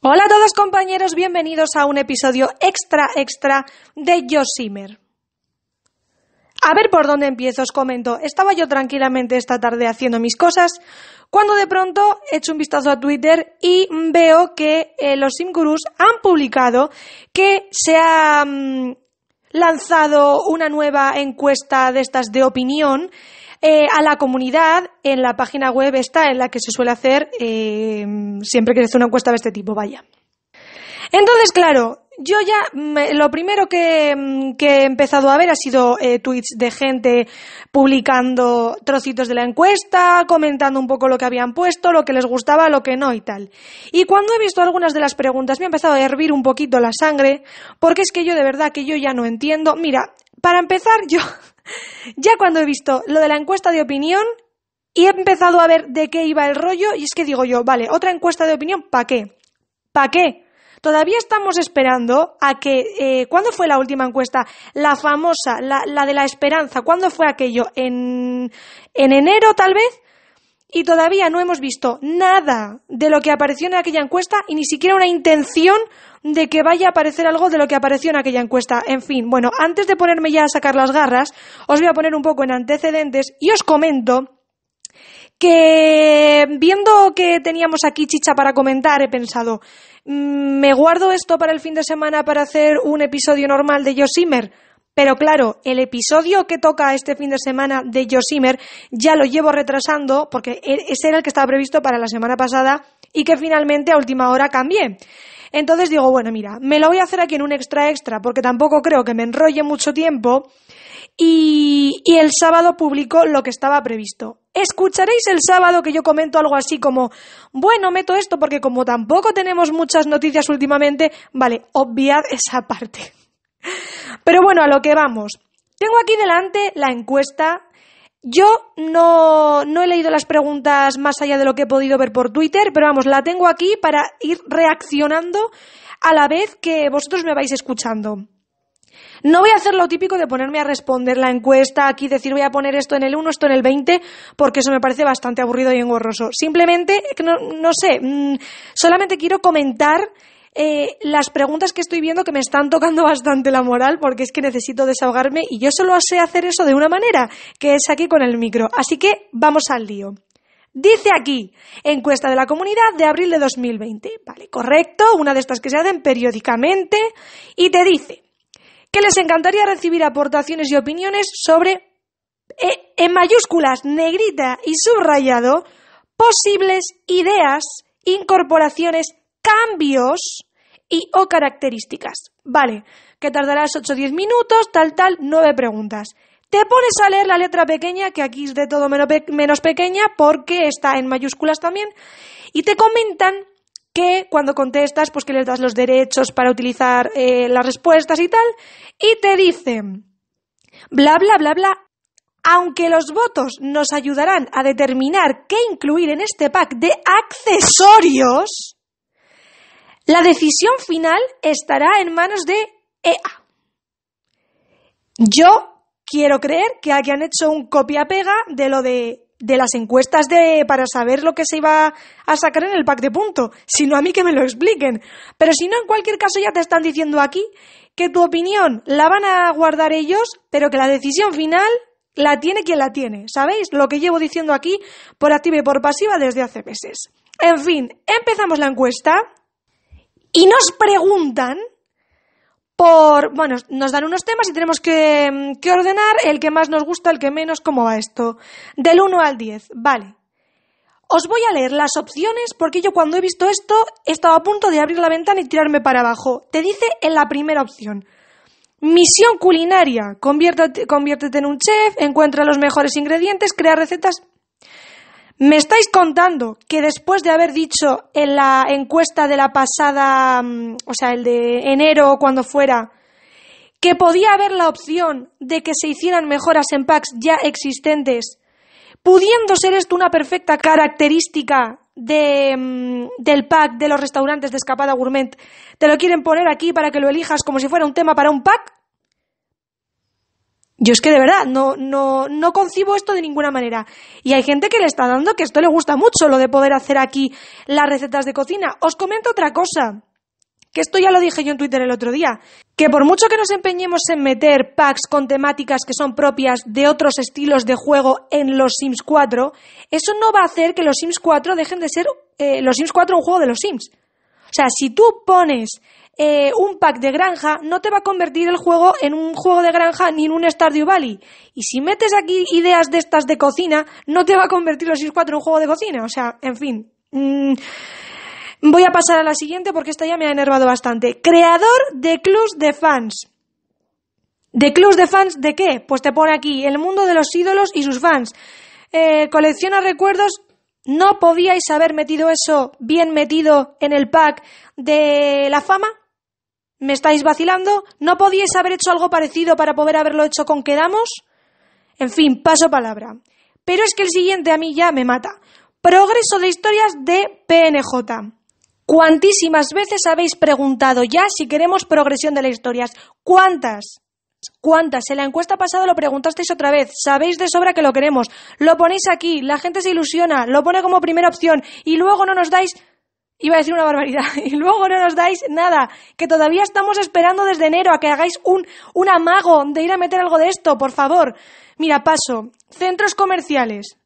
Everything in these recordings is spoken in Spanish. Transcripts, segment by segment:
Hola a todos compañeros, bienvenidos a un episodio extra extra de Josimer. A ver por dónde empiezo, os comento. Estaba yo tranquilamente esta tarde haciendo mis cosas, cuando de pronto echo un vistazo a Twitter y veo que eh, los SimGurus han publicado que se ha mm, lanzado una nueva encuesta de estas de opinión eh, a la comunidad en la página web está en la que se suele hacer eh, siempre que se hace una encuesta de este tipo, vaya. Entonces, claro, yo ya lo primero mm, que, he empezado a ver ha sido eh, tweets de gente publicando trocitos de la encuesta, comentando un poco lo que habían puesto, lo que les gustaba, lo que no y tal. Y cuando he visto algunas de las preguntas me ha empezado a hervir un poquito la sangre, porque es que yo de verdad que yo ya no entiendo. Mira, para empezar yo ya cuando he visto lo de la encuesta de opinión y he empezado a ver de qué iba el rollo, y es que digo yo, vale, otra encuesta de opinión, ¿para qué? ¿Para qué? Todavía estamos esperando a que. Eh, ¿Cuándo fue la última encuesta? La famosa, la, la de la esperanza. ¿Cuándo fue aquello? ¿En, ¿En enero, tal vez? y todavía no hemos visto nada de lo que apareció en aquella encuesta y ni siquiera una intención de que vaya a aparecer algo de lo que apareció en aquella encuesta. En fin, bueno, antes de ponerme ya a sacar las garras, os voy a poner un poco en antecedentes y os comento que viendo que teníamos aquí chicha para comentar, he pensado, mm, me guardo esto para el fin de semana para hacer un episodio normal de Simmer? Pero claro, el episodio que toca este fin de semana de Josimer ya lo llevo retrasando porque e-, ese era el que estaba previsto para la semana pasada y que finalmente a última hora cambié. Entonces digo, bueno, mira, me lo voy a hacer aquí en un extra extra porque tampoco creo que me enrolle mucho tiempo. Y, el sábado publico lo que estaba previsto. Escucharéis el sábado que yo comento algo así como, bueno, meto esto porque como tampoco tenemos muchas noticias últimamente, vale, obviad esa parte. Pero bueno, a lo que vamos. Tengo aquí delante la encuesta. Yo no, no he leído las preguntas más allá de lo que he podido ver por Twitter, pero vamos, la tengo aquí para ir reaccionando a la vez que vosotros me vais escuchando. No voy a hacer lo típico de ponerme a responder la encuesta aquí, decir voy a poner esto en el 1, esto en el 20, porque eso me parece bastante aburrido y engorroso. Simplemente, no, no sé, mm, solamente quiero comentar eh, las preguntas que estoy viendo que me están tocando bastante la moral porque es que necesito desahogarme y yo solo sé hacer eso de una manera, que es aquí con el micro. Así que vamos al lío. Dice aquí, encuesta de la comunidad de abril de 2020. Vale, correcto, una de estas que se hacen periódicamente. Y te dice que les encantaría recibir aportaciones y opiniones sobre, eh, en mayúsculas, negrita y subrayado, posibles ideas, incorporaciones, cambios y o características. Vale, que tardarás 8 o 10 minutos, tal, tal, 9 preguntas. Te pones a leer la letra pequeña, que aquí es de todo menos, pequeña porque está en mayúsculas también, y te comentan que cuando contestas, pues que les das los derechos para utilizar eh, las respuestas y tal, y te dicen, bla, bla, bla, bla, aunque los votos nos ayudarán a determinar qué incluir en este pack de accesorios, la decisión final estará en manos de EA. Yo quiero creer que aquí han hecho un copia-pega de lo de, las encuestas de, para saber lo que se iba a sacar en el pack de punto. Si no, a mí que me lo expliquen. Pero si no, en cualquier caso ya te están diciendo aquí que tu opinión la van a guardar ellos, pero que la decisión final la tiene quien la tiene. ¿Sabéis? Lo que llevo diciendo aquí por activa y por pasiva desde hace meses. En fin, empezamos la encuesta y nos preguntan por, bueno, nos dan unos temas y tenemos mm, que, ordenar el que más nos gusta, el que menos, cómo va esto. Del 1 al 10, vale. Os voy a leer las opciones porque yo cuando he visto esto he estado a punto de abrir la ventana y tirarme para abajo. Te dice en la primera opción. Misión culinaria. conviértete en un chef, encuentra los mejores ingredientes, crea recetas. Me estáis contando que después de haber dicho en la encuesta de la pasada, mm, o sea, el de enero o cuando fuera, que podía haber la opción de que se hicieran mejoras en packs ya existentes, pudiendo ser esto una perfecta característica mm, del pack de los restaurantes de escapada gourmet, te lo quieren poner aquí para que lo elijas como si fuera un tema para un pack. Yo es que de verdad no, no, concibo esto de ninguna manera. Y hay gente que le está dando que esto le gusta mucho, lo de poder hacer aquí las recetas de cocina. Os comento otra cosa, que esto ya lo dije yo en Twitter el otro día, que por mucho que nos empeñemos en meter packs con temáticas que son propias de otros estilos de juego en los Sims 4, eso no va a hacer que los Sims 4 dejen de ser eh, los Sims 4 un juego de los Sims. O sea, si tú pones eh, un pack de granja no te va a convertir el juego en un juego de granja ni en un Stardew Valley. Y si metes aquí ideas de estas de cocina, no te va a convertir los 6-4 en un juego de cocina. O sea, en fin. Mm, voy a pasar a la siguiente porque esta ya me ha enervado bastante. Creador de clubs de fans. ¿De clubs de fans de qué? Pues te pone aquí, el mundo de los ídolos y sus fans. Eh, colecciona recuerdos. ¿No podíais haber metido eso bien metido en el pack de la fama? ¿Me estáis vacilando? ¿No podíais haber hecho algo parecido para poder haberlo hecho con quedamos? En fin, paso palabra. Pero es que el siguiente a mí ya me mata. Progreso de historias de PNJ. ¿Cuántísimas veces habéis preguntado ya si queremos progresión de las historias? ¿Cuántas? ¿Cuántas? En la encuesta pasada lo preguntasteis otra vez. Sabéis de sobra que lo queremos. Lo ponéis aquí, la gente se ilusiona, lo pone como primera opción y luego no nos dais Iba a decir una barbaridad. Y luego no nos dais nada. Que todavía estamos esperando desde enero a que hagáis un, un amago de ir a meter algo de esto, por favor. Mira, paso. Centros comerciales.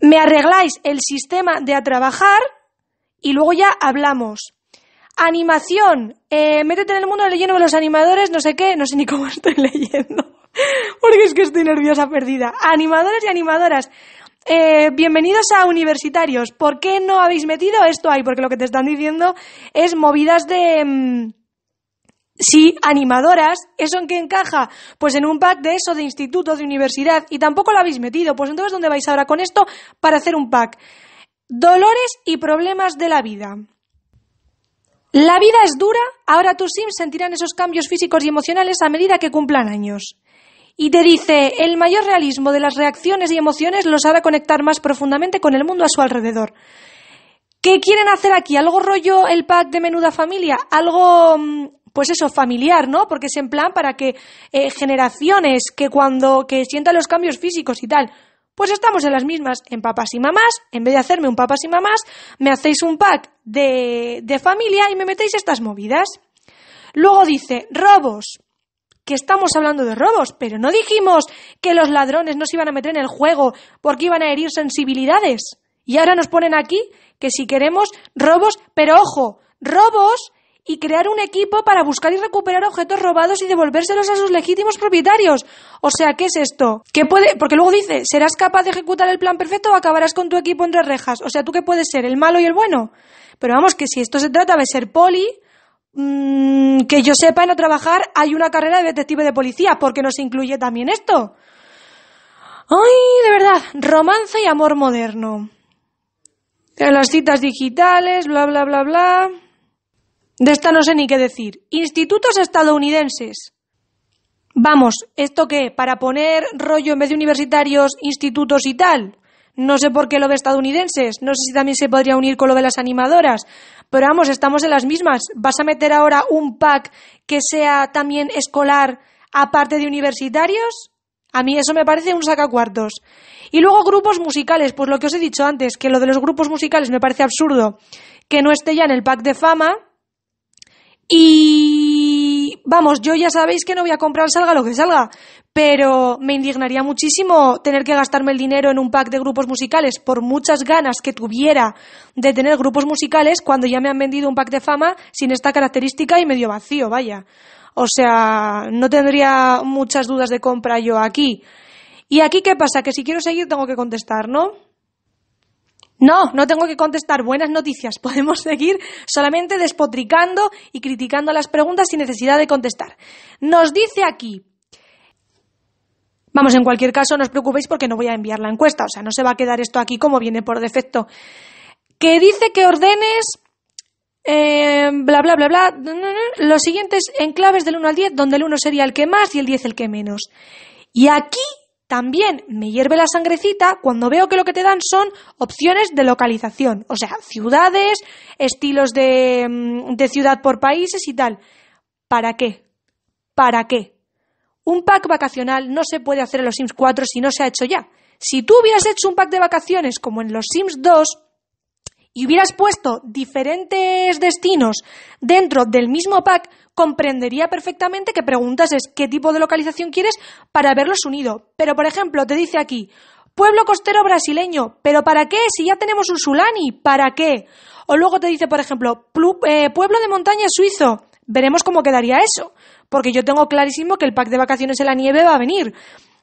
Me arregláis el sistema de a trabajar y luego ya hablamos. Animación. Eh, métete en el mundo leyendo de los animadores, no sé qué, no sé ni cómo estoy leyendo. Porque es que estoy nerviosa perdida. Animadores y animadoras. Eh, bienvenidos a universitarios. ¿Por qué no habéis metido esto ahí? Porque lo que te están diciendo es movidas de... Mm, sí, animadoras. ¿Eso en qué encaja? Pues en un pack de eso, de instituto, de universidad. Y tampoco lo habéis metido. Pues entonces, ¿dónde vais ahora con esto para hacer un pack? Dolores y problemas de la vida. La vida es dura, ahora tus sims sentirán esos cambios físicos y emocionales a medida que cumplan años. Y te dice, el mayor realismo de las reacciones y emociones los hará conectar más profundamente con el mundo a su alrededor. ¿Qué quieren hacer aquí? ¿Algo rollo el pack de menuda familia? ¿Algo, mm, pues eso, familiar, ¿no? Porque es en plan para que eh, generaciones que cuando que sientan los cambios físicos y tal, pues estamos en las mismas, en papás y mamás, en vez de hacerme un papás y mamás, me hacéis un pack de, de familia y me metéis estas movidas. Luego dice, robos, que estamos hablando de robos, pero no dijimos que los ladrones no se iban a meter en el juego porque iban a herir sensibilidades. Y ahora nos ponen aquí que si queremos robos, pero ojo, robos y crear un equipo para buscar y recuperar objetos robados y devolvérselos a sus legítimos propietarios. O sea, ¿qué es esto? ¿Qué puede? Porque luego dice, ¿serás capaz de ejecutar el plan perfecto o acabarás con tu equipo entre rejas? O sea, ¿tú qué puedes ser? ¿El malo y el bueno? Pero vamos, que si esto se trata de ser poli, Mm, que yo sepa, en trabajar hay una carrera de detective de policía, porque nos incluye también esto. Ay, de verdad, romance y amor moderno. en Las citas digitales, bla, bla, bla, bla. De esta no sé ni qué decir. Institutos estadounidenses. Vamos, ¿esto qué? ¿Para poner rollo en vez de universitarios, institutos y tal? No sé por qué lo de estadounidenses. No sé si también se podría unir con lo de las animadoras. Pero vamos, estamos en las mismas. ¿Vas a meter ahora un pack que sea también escolar aparte de universitarios? A mí eso me parece un sacacuartos. Y luego grupos musicales, pues lo que os he dicho antes, que lo de los grupos musicales me parece absurdo que no esté ya en el pack de fama. Y vamos, yo ya sabéis que no voy a comprar salga lo que salga, pero me indignaría muchísimo tener que gastarme el dinero en un pack de grupos musicales, por muchas ganas que tuviera de tener grupos musicales, cuando ya me han vendido un pack de fama sin esta característica y medio vacío, vaya. O sea, no tendría muchas dudas de compra yo aquí. ¿Y aquí qué pasa? Que si quiero seguir tengo que contestar, ¿no? No, no tengo que contestar. Buenas noticias. Podemos seguir solamente despotricando y criticando las preguntas sin necesidad de contestar. Nos dice aquí. Vamos, en cualquier caso, no os preocupéis porque no voy a enviar la encuesta. O sea, no se va a quedar esto aquí como viene por defecto. Que dice que ordenes. Eh, bla, bla, bla, bla. Los siguientes enclaves del 1 al 10, donde el 1 sería el que más y el 10 el que menos. Y aquí también me hierve la sangrecita cuando veo que lo que te dan son opciones de localización, o sea, ciudades, estilos de, mm, ciudad por países y tal. ¿Para qué? ¿Para qué? Un pack vacacional no se puede hacer en los Sims 4 si no se ha hecho ya. Si tú hubieras hecho un pack de vacaciones como en los Sims 2, y hubieras puesto diferentes destinos dentro del mismo pack, comprendería perfectamente que es qué tipo de localización quieres para verlos unido. Pero, por ejemplo, te dice aquí, pueblo costero brasileño, pero ¿para qué? Si ya tenemos un Sulani, ¿para qué? O luego te dice, por ejemplo, eh, pueblo de montaña suizo. Veremos cómo quedaría eso, porque yo tengo clarísimo que el pack de vacaciones en la nieve va a venir.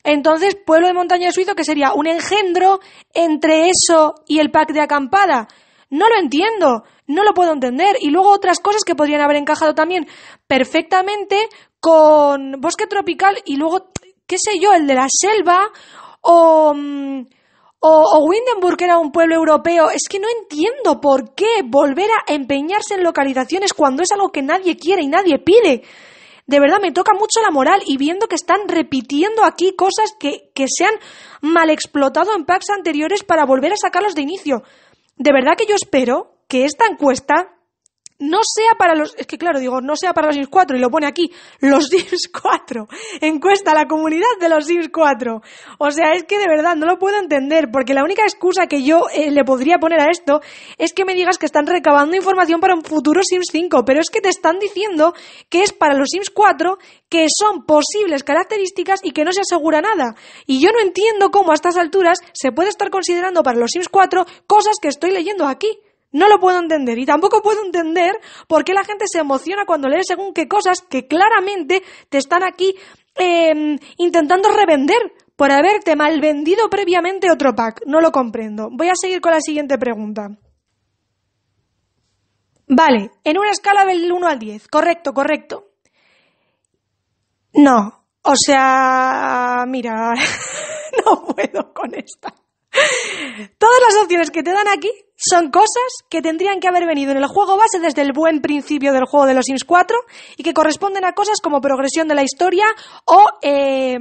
Entonces, pueblo de montaña suizo, que sería un engendro entre eso y el pack de acampada. No lo entiendo, no lo puedo entender. Y luego otras cosas que podrían haber encajado también perfectamente con Bosque Tropical y luego, qué sé yo, el de la selva o... Mm, Windenburg era un pueblo europeo. Es que no entiendo por qué volver a empeñarse en localizaciones cuando es algo que nadie quiere y nadie pide. De verdad me toca mucho la moral y viendo que están repitiendo aquí cosas que, que se han mal explotado en packs anteriores para volver a sacarlos de inicio. De verdad que yo espero que esta encuesta no sea para los, es que claro, digo, no sea para los Sims 4 y lo pone aquí, los Sims 4, encuesta a la comunidad de los Sims 4. O sea, es que de verdad no lo puedo entender, porque la única excusa que yo eh, le podría poner a esto es que me digas que están recabando información para un futuro Sims 5, pero es que te están diciendo que es para los Sims 4, que son posibles características y que no se asegura nada. Y yo no entiendo cómo a estas alturas se puede estar considerando para los Sims 4 cosas que estoy leyendo aquí. No lo puedo entender y tampoco puedo entender por qué la gente se emociona cuando lee según qué cosas que claramente te están aquí em, intentando revender por haberte malvendido previamente otro pack. No lo comprendo. Voy a seguir con la siguiente pregunta. Vale, en una escala del 1 al 10. Correcto, correcto. No, o sea, mira, no puedo con esta. Todas las opciones que te dan aquí son cosas que tendrían que haber venido en el juego base desde el buen principio del juego de los Sims 4 y que corresponden a cosas como progresión de la historia o, eh,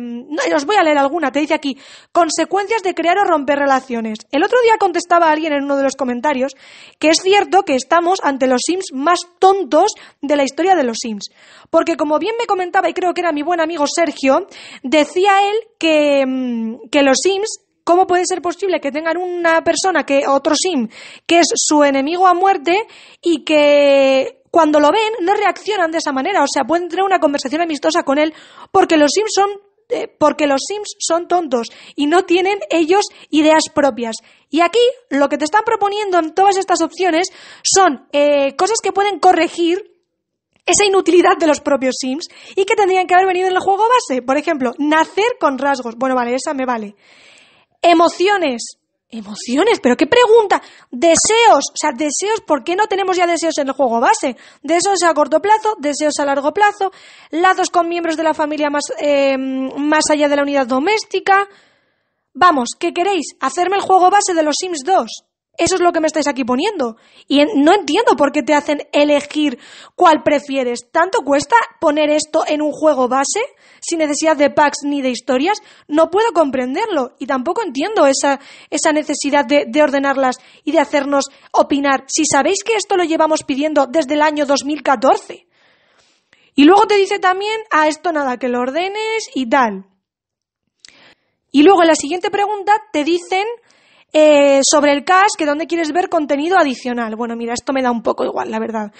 os voy a leer alguna, te dice aquí, consecuencias de crear o romper relaciones. El otro día contestaba alguien en uno de los comentarios que es cierto que estamos ante los Sims más tontos de la historia de los Sims. Porque como bien me comentaba y creo que era mi buen amigo Sergio, decía él que, mm, que los Sims ¿Cómo puede ser posible que tengan una persona que otro sim que es su enemigo a muerte y que cuando lo ven no reaccionan de esa manera? O sea, pueden tener una conversación amistosa con él porque los sims son eh, porque los sims son tontos y no tienen ellos ideas propias. Y aquí lo que te están proponiendo en todas estas opciones son eh, cosas que pueden corregir esa inutilidad de los propios Sims y que tendrían que haber venido en el juego base. Por ejemplo, nacer con rasgos. Bueno, vale, esa me vale. Emociones. Emociones, pero qué pregunta. Deseos, o sea, deseos, ¿por qué no tenemos ya deseos en el juego base? Deseos a corto plazo, deseos a largo plazo, lazos con miembros de la familia más, eh, más allá de la unidad doméstica. Vamos, ¿qué queréis? Hacerme el juego base de los Sims 2. Eso es lo que me estáis aquí poniendo. Y no entiendo por qué te hacen elegir cuál prefieres. ¿Tanto cuesta poner esto en un juego base sin necesidad de packs ni de historias? No puedo comprenderlo y tampoco entiendo esa, esa necesidad de, ordenarlas y de hacernos opinar. Si sabéis que esto lo llevamos pidiendo desde el año 2014. Y luego te dice también, a esto nada, que lo ordenes y tal. Y luego en la siguiente pregunta te dicen eh, sobre el cash, que dónde quieres ver contenido adicional. Bueno, mira, esto me da un poco igual, la verdad.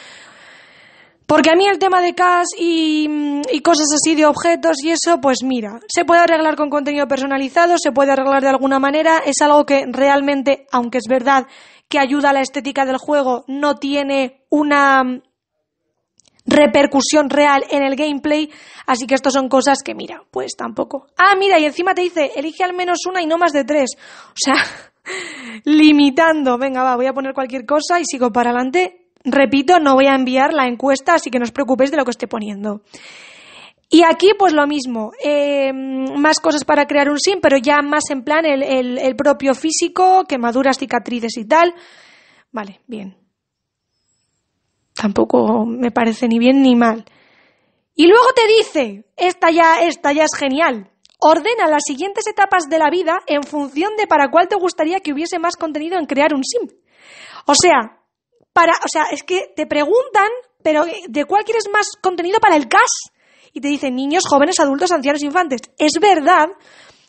Porque a mí el tema de cash y, y, cosas así de objetos y eso, pues mira, se puede arreglar con contenido personalizado, se puede arreglar de alguna manera, es algo que realmente, aunque es verdad que ayuda a la estética del juego, no tiene una repercusión real en el gameplay, así que esto son cosas que mira, pues tampoco. Ah, mira, y encima te dice, elige al menos una y no más de tres. O sea, limitando. Venga, va, voy a poner cualquier cosa y sigo para adelante. Repito, no voy a enviar la encuesta, así que no os preocupéis de lo que esté poniendo. Y aquí, pues lo mismo, eh, más cosas para crear un sim, pero ya más en plan el, el propio físico, quemaduras, cicatrices y tal. Vale, bien. Tampoco me parece ni bien ni mal. Y luego te dice, esta ya, esta ya es genial. Ordena las siguientes etapas de la vida en función de para cuál te gustaría que hubiese más contenido en crear un sim. O sea, para, o sea, es que te preguntan, pero eh, ¿de cuál quieres más contenido para el CAS? Y te dicen niños, jóvenes, adultos, ancianos, infantes. Es verdad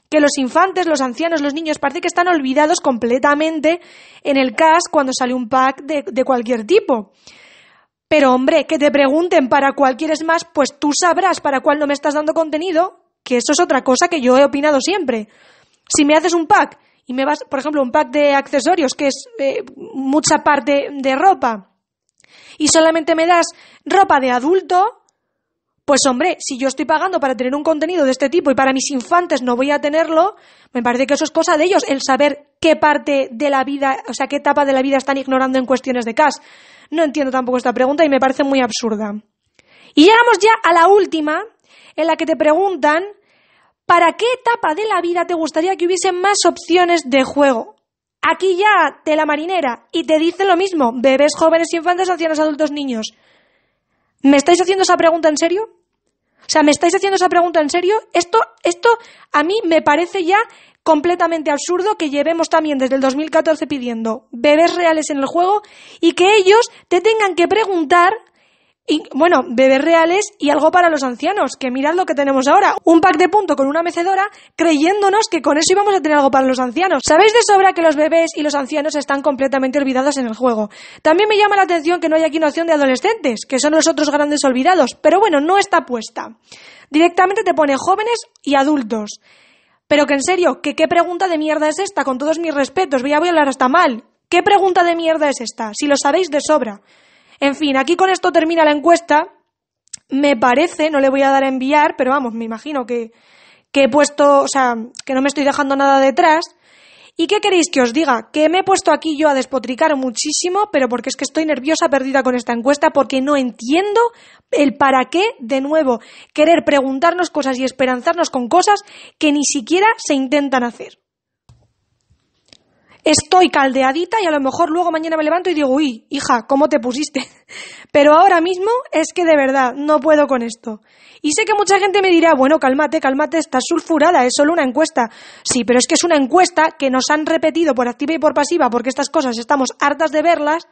que los infantes, los ancianos, los niños parece que están olvidados completamente en el CAS cuando sale un pack de, de cualquier tipo. Pero hombre, que te pregunten para cuál quieres más, pues tú sabrás para cuál no me estás dando contenido que eso es otra cosa que yo he opinado siempre. Si me haces un pack y me vas, por ejemplo, un pack de accesorios, que es eh, mucha parte de ropa, y solamente me das ropa de adulto, pues hombre, si yo estoy pagando para tener un contenido de este tipo y para mis infantes no voy a tenerlo, me parece que eso es cosa de ellos, el saber qué parte de la vida, o sea, qué etapa de la vida están ignorando en cuestiones de cash. No entiendo tampoco esta pregunta y me parece muy absurda. Y llegamos ya a la última, en la que te preguntan ¿para qué etapa de la vida te gustaría que hubiese más opciones de juego? Aquí ya, te la marinera, y te dicen lo mismo, bebés, jóvenes, infantes, ancianos, adultos, niños. ¿Me estáis haciendo esa pregunta en serio? O sea, ¿me estáis haciendo esa pregunta en serio? Esto, esto a mí me parece ya completamente absurdo que llevemos también desde el 2014 pidiendo bebés reales en el juego y que ellos te tengan que preguntar y, bueno, bebés reales y algo para los ancianos, que mirad lo que tenemos ahora, un pack de punto con una mecedora, creyéndonos que con eso íbamos a tener algo para los ancianos. Sabéis de sobra que los bebés y los ancianos están completamente olvidados en el juego. También me llama la atención que no hay aquí noción de adolescentes, que son los otros grandes olvidados, pero bueno, no está puesta. Directamente te pone jóvenes y adultos. Pero que en serio, que qué pregunta de mierda es esta, con todos mis respetos, voy a hablar hasta mal. ¿Qué pregunta de mierda es esta? Si lo sabéis de sobra. En fin, aquí con esto termina la encuesta. Me parece, no le voy a dar a enviar, pero vamos, me imagino que, que he puesto, o sea, que no me estoy dejando nada detrás. ¿Y qué queréis que os diga? Que me he puesto aquí yo a despotricar muchísimo, pero porque es que estoy nerviosa perdida con esta encuesta, porque no entiendo el para qué, de nuevo, querer preguntarnos cosas y esperanzarnos con cosas que ni siquiera se intentan hacer estoy caldeadita y a lo mejor luego mañana me levanto y digo, uy, hija, ¿cómo te pusiste? Pero ahora mismo es que de verdad no puedo con esto. Y sé que mucha gente me dirá, bueno, cálmate, cálmate, estás sulfurada, es solo una encuesta. Sí, pero es que es una encuesta que nos han repetido por activa y por pasiva porque estas cosas estamos hartas de verlas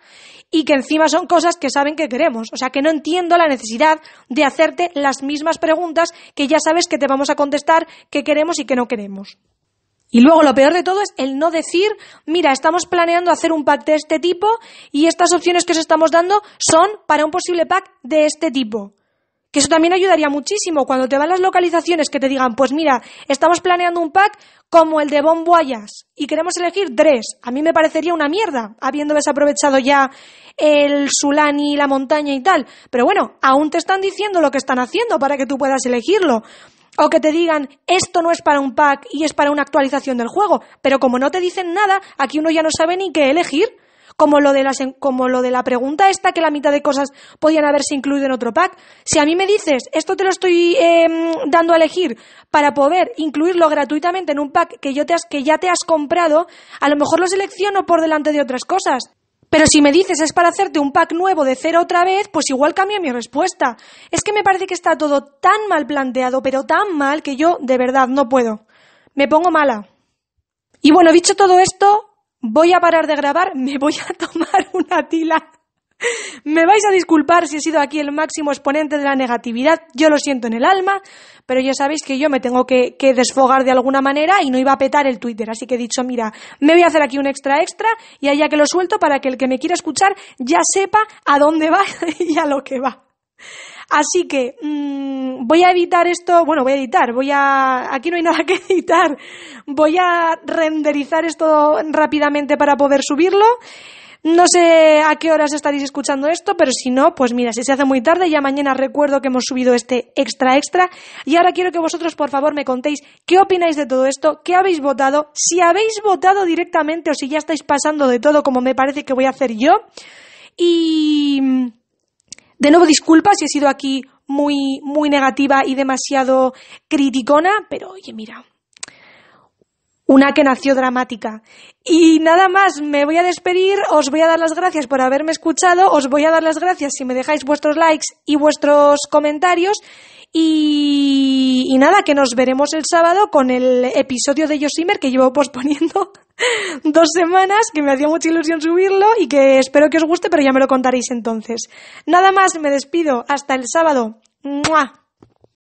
y que encima son cosas que saben que queremos. O sea, que no entiendo la necesidad de hacerte las mismas preguntas que ya sabes que te vamos a contestar, que queremos y que no queremos. Y luego lo peor de todo es el no decir, mira, estamos planeando hacer un pack de este tipo y estas opciones que os estamos dando son para un posible pack de este tipo. Que eso también ayudaría muchísimo cuando te van las localizaciones que te digan, pues mira, estamos planeando un pack como el de Bomboyas y queremos elegir tres. A mí me parecería una mierda, habiendo desaprovechado ya el Sulani, la montaña y tal. Pero bueno, aún te están diciendo lo que están haciendo para que tú puedas elegirlo. O que te digan, esto no es para un pack y es para una actualización del juego. Pero como no te dicen nada, aquí uno ya no sabe ni qué elegir. Como lo, de las, como lo de la pregunta esta, que la mitad de cosas podían haberse incluido en otro pack. Si a mí me dices, esto te lo estoy em, dando a elegir para poder incluirlo gratuitamente en un pack que, yo te has, que ya te has comprado, a lo mejor lo selecciono por delante de otras cosas. Pero si me dices es para hacerte un pack nuevo de cero otra vez, pues igual cambia mi respuesta. Es que me parece que está todo tan mal planteado, pero tan mal que yo de verdad no puedo. Me pongo mala. Y bueno, dicho todo esto, voy a parar de grabar, me voy a tomar una tila me vais a disculpar si he sido aquí el máximo exponente de la negatividad, yo lo siento en el alma, pero ya sabéis que yo me tengo que, desfogar de alguna manera y no iba a petar el Twitter, así que he dicho, mira, me voy a hacer aquí un extra extra y allá que lo suelto para que el que me quiera escuchar ya sepa a dónde va y a lo que va. Así que mm, voy a editar esto, bueno, voy a editar, voy a... Aquí no hay nada que editar, voy a renderizar esto rápidamente para poder subirlo. No sé a qué horas estaréis escuchando esto, pero si no, pues mira, si se hace muy tarde, ya mañana recuerdo que hemos subido este extra extra. Y ahora quiero que vosotros, por favor, me contéis qué opináis de todo esto, qué habéis votado, si habéis votado directamente o si ya estáis pasando de todo, como me parece que voy a hacer yo. Y. De nuevo, disculpa si he sido aquí muy, muy negativa y demasiado criticona, pero oye, mira, una que nació dramática. Y nada más, me voy a despedir, os voy a dar las gracias por haberme escuchado, os voy a dar las gracias si me dejáis vuestros likes y vuestros comentarios. Y, nada, que nos veremos el sábado con el episodio de Yosimer que llevo posponiendo dos semanas, que me hacía mucha ilusión subirlo y que espero que os guste, pero ya me lo contaréis entonces. Nada más, me despido, hasta el sábado. ¡Mua!